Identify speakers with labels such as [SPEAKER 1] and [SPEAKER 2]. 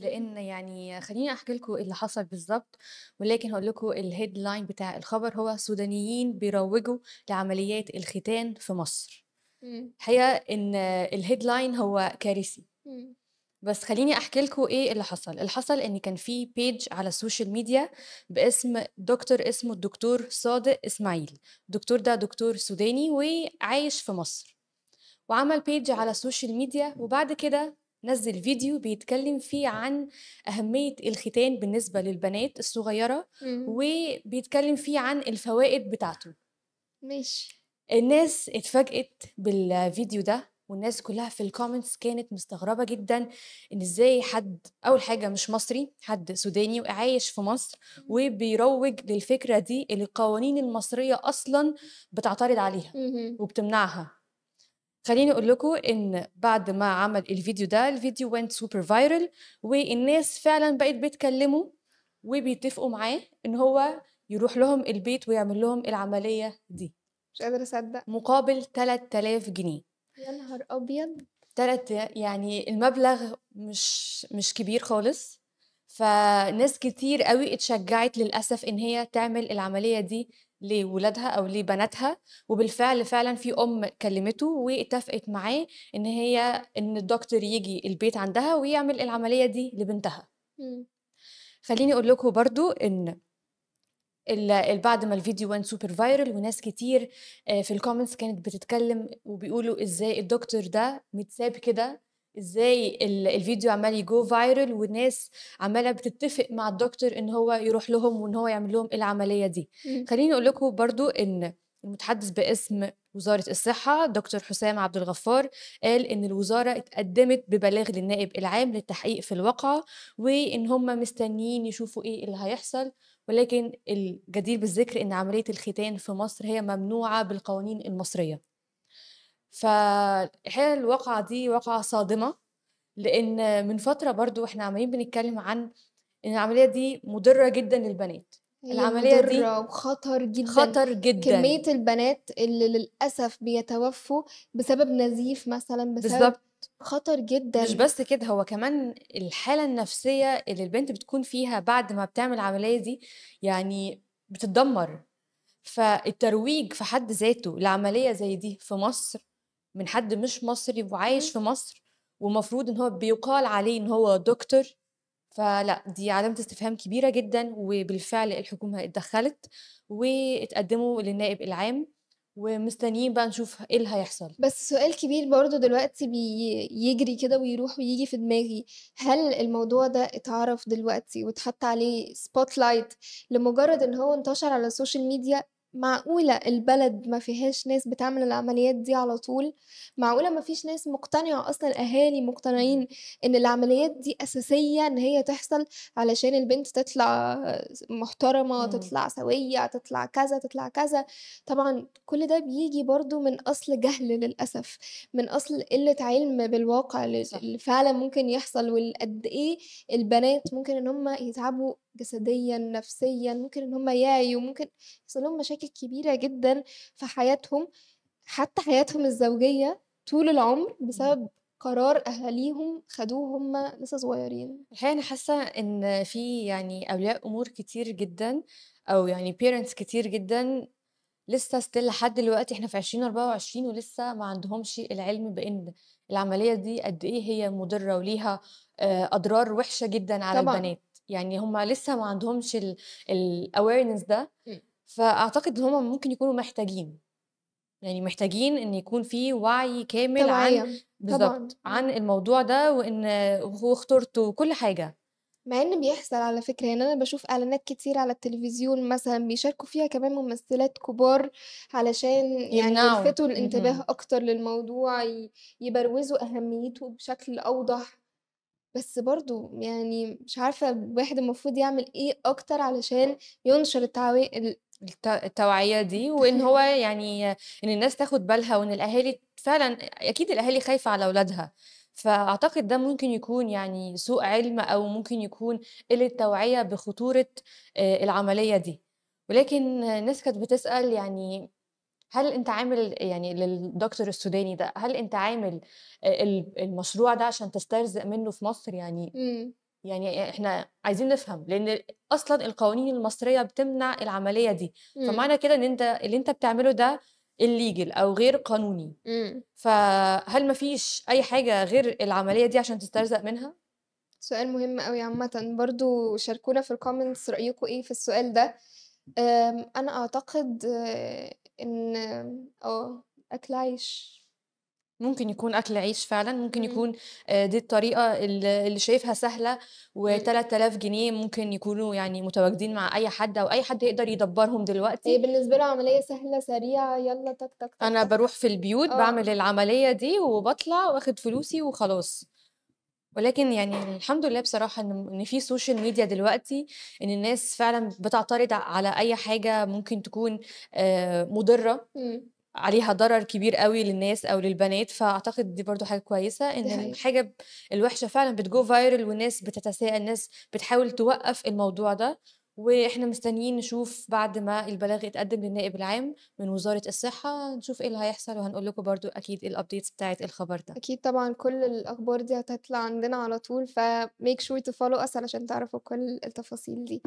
[SPEAKER 1] لان يعني خليني احكي لكم اللي حصل بالظبط ولكن هقول لكم لاين بتاع الخبر هو سودانيين بيروجوا لعمليات الختان في مصر الحقيقه ان الهيد لاين هو كارثي بس خليني احكي لكم ايه اللي حصل اللي حصل ان كان في بيج على السوشيال ميديا باسم دكتور اسمه الدكتور صادق اسماعيل الدكتور ده دكتور سوداني وعايش في مصر وعمل بيج على السوشيال ميديا وبعد كده نزل فيديو بيتكلم فيه عن أهمية الختان بالنسبة للبنات الصغيرة وبيتكلم فيه عن الفوائد بتاعته ماشي الناس اتفاجئت بالفيديو ده والناس كلها في الكومنتس كانت مستغربه جدا ان ازاي حد اول حاجه مش مصري حد سوداني وعايش في مصر وبيروج للفكره دي اللي القوانين المصريه اصلا بتعترض عليها وبتمنعها خليني اقول لكم ان بعد ما عمل الفيديو ده الفيديو went سوبر فايرل والناس فعلا بقت بيتكلموا وبيتفقوا معاه ان هو يروح لهم البيت ويعمل لهم العمليه دي مش قادره اصدق مقابل 3000 جنيه
[SPEAKER 2] يا نهار ابيض
[SPEAKER 1] تلت يعني المبلغ مش مش كبير خالص فناس كتير قوي اتشجعت للاسف ان هي تعمل العمليه دي لولادها او لبناتها وبالفعل فعلا في ام كلمته واتفقت معاه ان هي ان الدكتور يجي البيت عندها ويعمل العمليه دي لبنتها خليني اقول لكم برضو ان بعد ما الفيديو وان سوبر فايرل وناس كتير آه، في الكومنتس كانت بتتكلم وبيقولوا ازاي الدكتور ده متساب كده ازاي الفيديو عمال يجو فايرل والناس عماله بتتفق مع الدكتور ان هو يروح لهم وان هو يعمل لهم إيه العمليه دي خليني اقول لكم برضو ان المتحدث باسم وزارة الصحة دكتور حسام عبد الغفار قال إن الوزارة اتقدمت ببلاغ للنائب العام للتحقيق في الواقعة وإن هم مستنيين يشوفوا إيه اللي هيحصل ولكن الجدير بالذكر إن عملية الختان في مصر هي ممنوعة بالقوانين المصرية فالحقيقه الواقعه دي واقعه صادمه لان من فتره برضو احنا عمالين بنتكلم عن ان العمليه دي مضره جدا للبنات العمليه دي وخطر
[SPEAKER 2] جدا خطر جدا كميه البنات اللي للاسف بيتوفوا بسبب نزيف مثلا بسبب
[SPEAKER 1] خطر جدا مش بس كده هو كمان الحاله النفسيه اللي البنت بتكون فيها بعد ما بتعمل العمليه دي يعني بتتدمر فالترويج في حد ذاته لعمليه زي دي في مصر من حد مش مصري وعايش في مصر ومفروض ان هو بيقال عليه ان هو دكتور فلا دي علامة استفهام كبيرة جدا وبالفعل الحكومة اتدخلت واتقدموا للنائب العام ومستنيين بقى نشوف ايه اللي هيحصل بس
[SPEAKER 2] سؤال كبير برضه دلوقتي بيجري كده ويروح ويجي في دماغي هل الموضوع ده اتعرف دلوقتي واتحط عليه سبوت لايت لمجرد ان هو انتشر على السوشيال ميديا معقولة البلد ما فيهاش ناس بتعمل العمليات دي على طول معقولة ما فيش ناس مقتنعة أصلا الأهالي مقتنعين إن العمليات دي أساسية إن هي تحصل علشان البنت تطلع محترمة مم. تطلع سوية تطلع كذا تطلع كذا طبعا كل ده بيجي برضو من أصل جهل للأسف من أصل قلة علم بالواقع اللي فعلا ممكن يحصل والقد إيه البنات ممكن إن هم يتعبوا جسديا نفسيا ممكن ان هم ياي ممكن يحصل لهم مشاكل كبيره جدا في حياتهم حتى حياتهم الزوجيه طول العمر إمم. بسبب قرار اهاليهم خدوه هم لسه صغيرين
[SPEAKER 1] الحقيقه انا حاسه ان في يعني اولياء امور كتير جدا او يعني بيرنتس كتير جدا لسه ستيل لحد دلوقتي احنا في 2024 ولسه ما عندهمش العلم بان العمليه دي قد ايه هي مضره وليها آه، اضرار وحشه جدا على طبعًا. البنات يعني هم لسه ما عندهمش الاويرنس ده إمم. فاعتقد ان هم ممكن يكونوا محتاجين يعني محتاجين ان يكون في وعي كامل طبعاً. عن إمم. بالظبط عن الموضوع ده وان وخطورته وكل
[SPEAKER 2] حاجه مع ان بيحصل على فكره يعني انا بشوف اعلانات كتير على التلفزيون مثلا بيشاركوا فيها كمان ممثلات كبار علشان يعني يلفتوا الانتباه اكتر للموضوع يبروزوا اهميته بشكل اوضح بس برضو يعني مش عارفة الواحد المفروض يعمل ايه اكتر علشان ينشر التعوي...
[SPEAKER 1] التوعية دي وان هو يعني ان الناس تاخد بالها وان الاهالي فعلا اكيد الاهالي خايفة على اولادها فاعتقد ده ممكن يكون يعني سوء علم او ممكن يكون قله توعيه بخطوره آه، العمليه دي ولكن الناس كانت بتسال يعني هل انت عامل يعني للدكتور السوداني ده هل انت عامل المشروع ده عشان تسترزق منه في مصر يعني م. إمم. يعني احنا عايزين نفهم لان اصلا القوانين المصريه بتمنع العمليه دي م. إمم. فمعنى كده ان انت اللي انت بتعمله ده الليجل او غير قانوني م. إمم. فهل مفيش اي حاجه غير العمليه دي عشان تسترزق منها
[SPEAKER 2] سؤال مهم قوي عامه برضو شاركونا في الكومنتس رايكم ايه في السؤال ده أنا
[SPEAKER 1] أعتقد آه، إن آه، أكل عيش. ممكن يكون أكل عيش فعلًا، ممكن يكون آه، دي الطريقة اللي شايفها سهله إمم. و3000 جنيه ممكن يكونوا يعني متواجدين مع أي حد أو أي حد يقدر يدبّرهم هي ايه
[SPEAKER 2] بالنسبة له عملية سهلة سريعة يلا تك تك,
[SPEAKER 1] تك أنا بروح في البيوت أوه. بعمل العملية دي وبطلع وآخد فلوسي وخلاص. ولكن يعني الحمد لله بصراحه ان في سوشيال ميديا دلوقتي ان الناس فعلا بتعترض على اي حاجه ممكن تكون مضره إمم. عليها ضرر كبير قوي للناس او للبنات فاعتقد دي برضو حاجه كويسه ان الحاجه الوحشه فعلا بتجو فايرل والناس بتتساءل الناس بتحاول توقف الموضوع ده واحنا مستنيين نشوف بعد ما البلاغ يتقدم للنائب العام من وزاره الصحه نشوف ايه اللي هيحصل وهنقول لكم برضو اكيد الابديتس بتاعه الخبر ده
[SPEAKER 2] اكيد طبعا كل الاخبار دي هتطلع عندنا على طول فميك شور فولو اس علشان تعرفوا كل التفاصيل دي